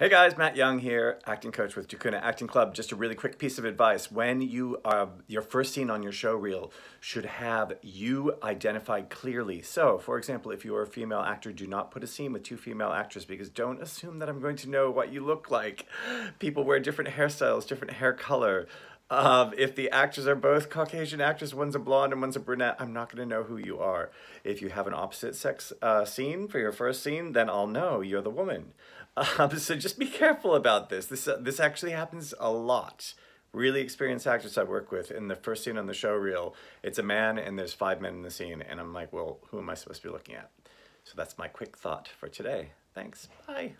Hey guys, Matt Young here, acting coach with Jacuna Acting Club. Just a really quick piece of advice. When you are, uh, your first scene on your show reel should have you identified clearly. So, for example, if you are a female actor, do not put a scene with two female actors because don't assume that I'm going to know what you look like. People wear different hairstyles, different hair color, um, if the actors are both Caucasian actors, one's a blonde and one's a brunette, I'm not going to know who you are. If you have an opposite sex uh, scene for your first scene, then I'll know you're the woman. Um, so just be careful about this. This, uh, this actually happens a lot. Really experienced actors I work with, in the first scene on the show reel, it's a man and there's five men in the scene, and I'm like, well, who am I supposed to be looking at? So that's my quick thought for today. Thanks. Bye.